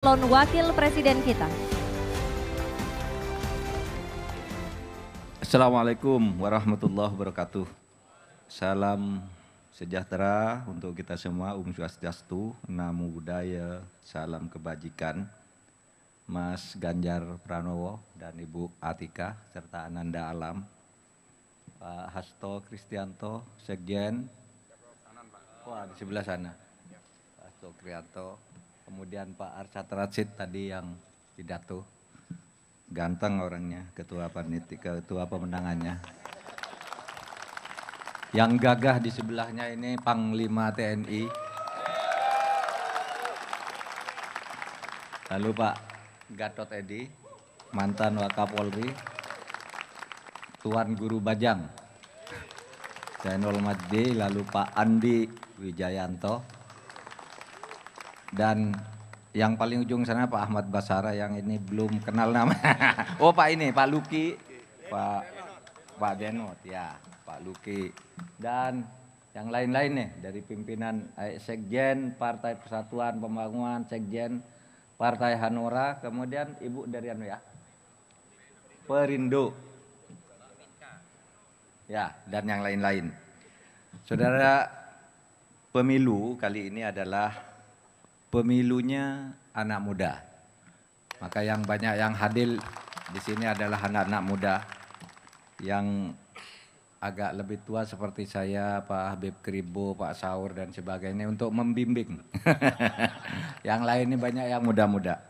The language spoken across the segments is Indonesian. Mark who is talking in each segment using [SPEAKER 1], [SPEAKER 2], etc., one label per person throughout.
[SPEAKER 1] calon wakil presiden kita. Assalamualaikum warahmatullahi wabarakatuh. Salam sejahtera untuk kita semua, Um Swastiastu, Namo Buddhaya, salam kebajikan. Mas Ganjar Pranowo dan Ibu Atika serta Ananda Alam, Pak Hasto Kristianto, Sekjen, wah di sebelah sana, Pak Hasto Kristianto kemudian Pak Arsyad Rashid tadi yang pidato. Ganteng orangnya, ketua panitia, ketua pemenangannya. Yang gagah di sebelahnya ini Panglima TNI. Lalu Pak Gatot Edi, mantan Wakapolri, Tuan Guru Bajang, Zainul Majdi, lalu Pak Andi Wijayanto, dan yang paling ujung sana Pak Ahmad Basara yang ini belum kenal nama. oh Pak ini Pak Luki, Pak Pak Denot ya Pak Luki dan yang lain-lain nih dari pimpinan eh, Sekjen Partai Persatuan Pembangunan Sekjen Partai Hanura kemudian Ibu dari anu ya Perindo ya dan yang lain-lain. Saudara pemilu kali ini adalah pemilunya anak muda. Maka yang banyak yang hadir di sini adalah anak-anak muda yang agak lebih tua seperti saya, Pak Habib Kribo, Pak Saur dan sebagainya untuk membimbing. yang lain ini banyak yang muda-muda.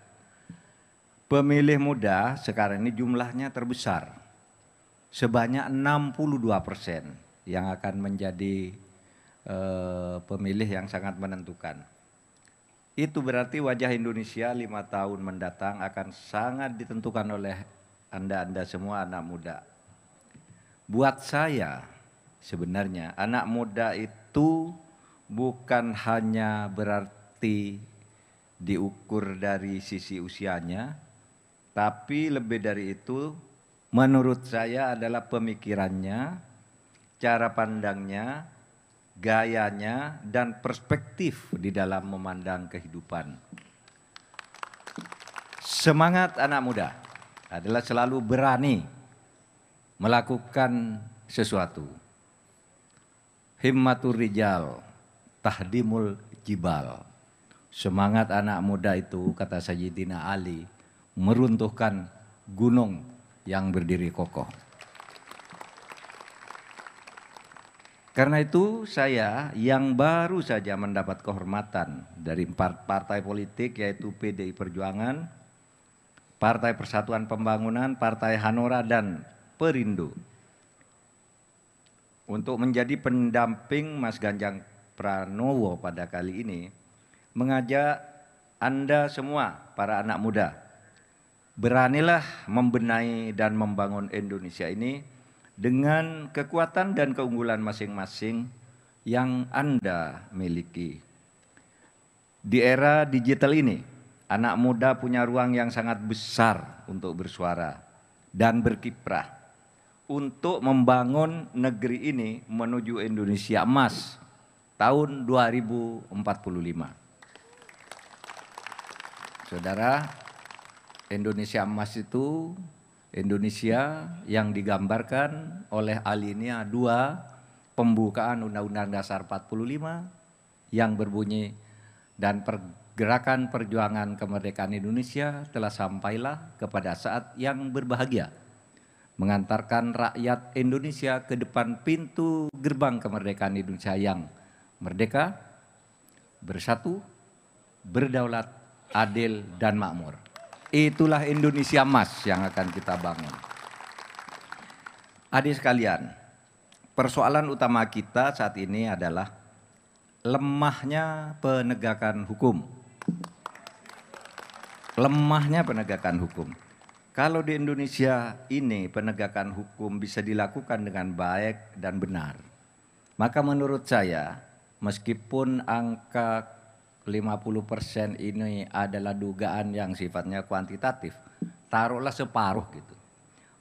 [SPEAKER 1] Pemilih muda sekarang ini jumlahnya terbesar. Sebanyak 62 persen yang akan menjadi eh, pemilih yang sangat menentukan. Itu berarti wajah Indonesia lima tahun mendatang akan sangat ditentukan oleh Anda-Anda semua anak muda. Buat saya sebenarnya anak muda itu bukan hanya berarti diukur dari sisi usianya, tapi lebih dari itu menurut saya adalah pemikirannya, cara pandangnya, gayanya, dan perspektif di dalam memandang kehidupan. Semangat anak muda adalah selalu berani melakukan sesuatu. Himmatur rijal, tahdimul jibal. Semangat anak muda itu, kata Sayyidina Ali, meruntuhkan gunung yang berdiri kokoh. Karena itu saya yang baru saja mendapat kehormatan dari empat partai politik yaitu PDI Perjuangan, Partai Persatuan Pembangunan, Partai Hanora dan Perindo untuk menjadi pendamping Mas Ganjang Pranowo pada kali ini mengajak Anda semua para anak muda beranilah membenahi dan membangun Indonesia ini dengan kekuatan dan keunggulan masing-masing yang Anda miliki. Di era digital ini, anak muda punya ruang yang sangat besar untuk bersuara dan berkiprah untuk membangun negeri ini menuju Indonesia emas tahun 2045. Saudara, Indonesia emas itu Indonesia yang digambarkan oleh alinea 2 pembukaan Undang-Undang Dasar 45 yang berbunyi dan pergerakan perjuangan kemerdekaan Indonesia telah sampailah kepada saat yang berbahagia mengantarkan rakyat Indonesia ke depan pintu gerbang kemerdekaan Indonesia yang merdeka, bersatu, berdaulat, adil, dan makmur. Itulah Indonesia emas yang akan kita bangun. Adik sekalian, persoalan utama kita saat ini adalah lemahnya penegakan hukum. Lemahnya penegakan hukum. Kalau di Indonesia ini penegakan hukum bisa dilakukan dengan baik dan benar, maka menurut saya meskipun angka 50% ini adalah dugaan yang sifatnya kuantitatif, taruhlah separuh gitu.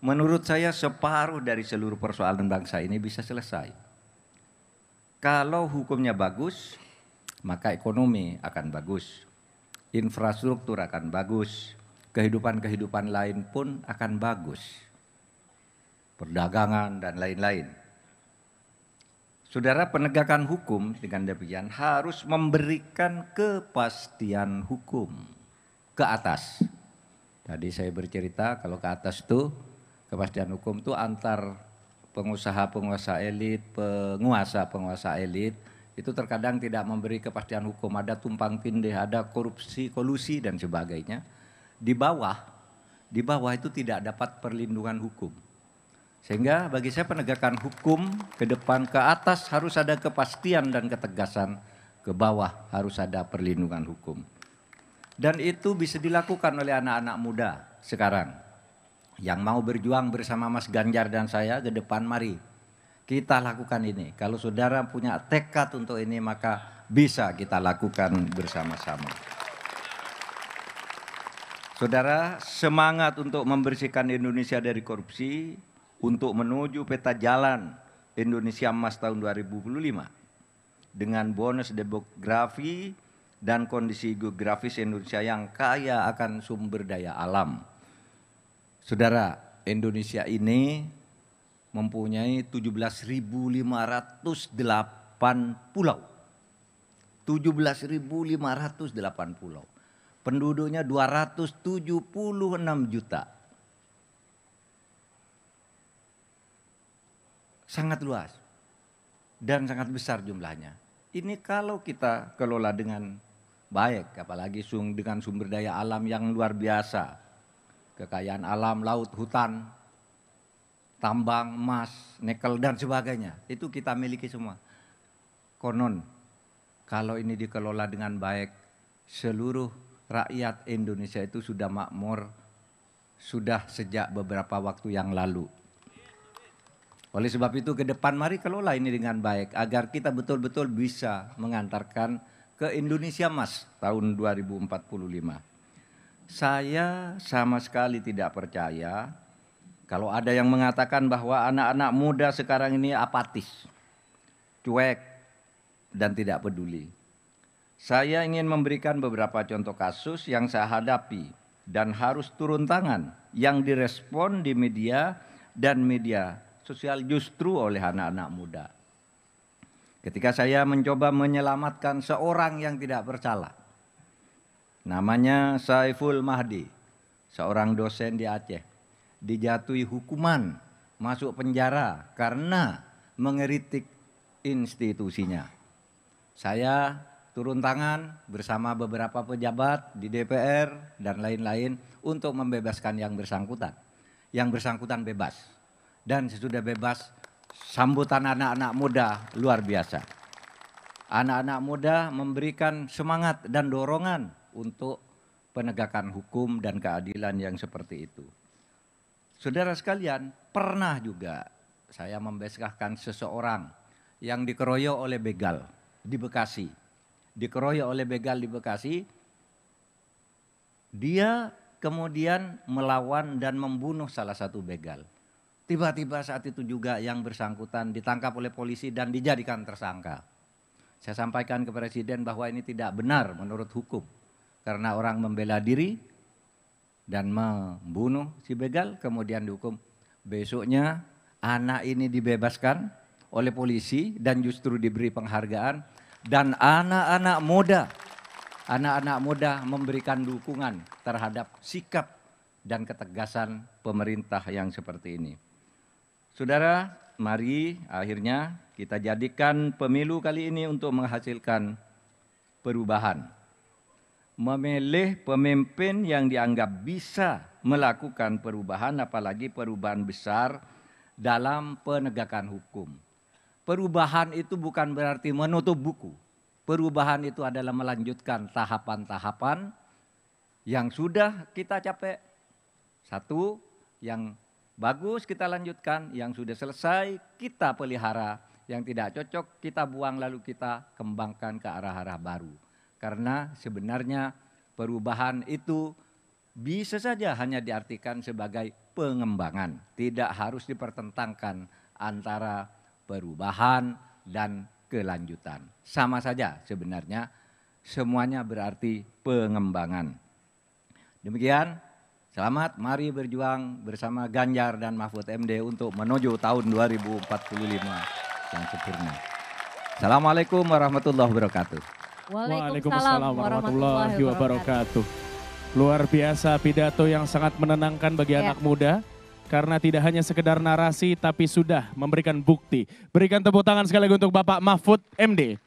[SPEAKER 1] Menurut saya separuh dari seluruh persoalan bangsa ini bisa selesai. Kalau hukumnya bagus, maka ekonomi akan bagus. Infrastruktur akan bagus. Kehidupan-kehidupan lain pun akan bagus. Perdagangan dan lain-lain. Saudara penegakan hukum dengan demikian harus memberikan kepastian hukum ke atas. Tadi saya bercerita kalau ke atas itu kepastian hukum itu antar pengusaha-pengusaha elit, penguasa-penguasa elit itu terkadang tidak memberi kepastian hukum, ada tumpang tindih, ada korupsi, kolusi dan sebagainya. Di bawah, di bawah itu tidak dapat perlindungan hukum sehingga bagi saya penegakan hukum ke depan ke atas harus ada kepastian dan ketegasan, ke bawah harus ada perlindungan hukum. Dan itu bisa dilakukan oleh anak-anak muda sekarang. Yang mau berjuang bersama Mas Ganjar dan saya ke depan mari kita lakukan ini. Kalau saudara punya tekad untuk ini maka bisa kita lakukan bersama-sama. Saudara, semangat untuk membersihkan Indonesia dari korupsi untuk menuju peta jalan Indonesia Emas tahun 2025 dengan bonus demografi dan kondisi geografis Indonesia yang kaya akan sumber daya alam. Saudara, Indonesia ini mempunyai 17.508 pulau. 17.508 pulau. Penduduknya 276 juta. sangat luas dan sangat besar jumlahnya. Ini kalau kita kelola dengan baik, apalagi dengan sumber daya alam yang luar biasa, kekayaan alam, laut, hutan, tambang, emas, nikel dan sebagainya. Itu kita miliki semua. Konon kalau ini dikelola dengan baik, seluruh rakyat Indonesia itu sudah makmur sudah sejak beberapa waktu yang lalu. Oleh sebab itu ke depan mari kelola ini dengan baik agar kita betul-betul bisa mengantarkan ke Indonesia Mas tahun 2045. Saya sama sekali tidak percaya kalau ada yang mengatakan bahwa anak-anak muda sekarang ini apatis, cuek, dan tidak peduli. Saya ingin memberikan beberapa contoh kasus yang saya hadapi dan harus turun tangan yang direspon di media dan media sosial justru oleh anak-anak muda. Ketika saya mencoba menyelamatkan seorang yang tidak bersalah. Namanya Saiful Mahdi, seorang dosen di Aceh. Dijatuhi hukuman, masuk penjara karena mengeritik institusinya. Saya turun tangan bersama beberapa pejabat di DPR dan lain-lain untuk membebaskan yang bersangkutan. Yang bersangkutan bebas dan sesudah bebas sambutan anak-anak muda luar biasa. Anak-anak muda memberikan semangat dan dorongan untuk penegakan hukum dan keadilan yang seperti itu. Saudara sekalian, pernah juga saya membesahkan seseorang yang dikeroyok oleh begal di Bekasi. Dikeroyok oleh begal di Bekasi, dia kemudian melawan dan membunuh salah satu begal. Tiba-tiba saat itu juga yang bersangkutan ditangkap oleh polisi dan dijadikan tersangka. Saya sampaikan ke Presiden bahwa ini tidak benar menurut hukum. Karena orang membela diri dan membunuh si begal kemudian dihukum. Besoknya anak ini dibebaskan oleh polisi dan justru diberi penghargaan. Dan anak-anak muda, anak-anak muda memberikan dukungan terhadap sikap dan ketegasan pemerintah yang seperti ini. Saudara, mari akhirnya kita jadikan pemilu kali ini untuk menghasilkan perubahan. Memilih pemimpin yang dianggap bisa melakukan perubahan apalagi perubahan besar dalam penegakan hukum. Perubahan itu bukan berarti menutup buku. Perubahan itu adalah melanjutkan tahapan-tahapan yang sudah kita capai. Satu, yang Bagus kita lanjutkan, yang sudah selesai kita pelihara, yang tidak cocok kita buang lalu kita kembangkan ke arah-arah baru. Karena sebenarnya perubahan itu bisa saja hanya diartikan sebagai pengembangan, tidak harus dipertentangkan antara perubahan dan kelanjutan. Sama saja sebenarnya semuanya berarti pengembangan. Demikian Selamat mari berjuang bersama Ganjar dan Mahfud MD untuk menuju tahun 2045 yang sempurna. Assalamualaikum warahmatullahi wabarakatuh. Waalaikumsalam warahmatullahi wabarakatuh. Luar biasa pidato yang sangat menenangkan bagi ya. anak muda karena tidak hanya sekedar narasi tapi sudah memberikan bukti. Berikan tepuk tangan sekali lagi untuk Bapak Mahfud MD,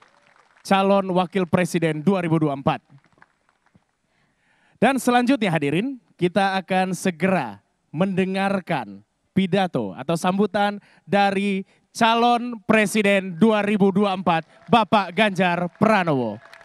[SPEAKER 1] calon wakil presiden 2024. Dan selanjutnya hadirin, kita akan segera mendengarkan pidato atau sambutan dari calon presiden 2024 Bapak Ganjar Pranowo.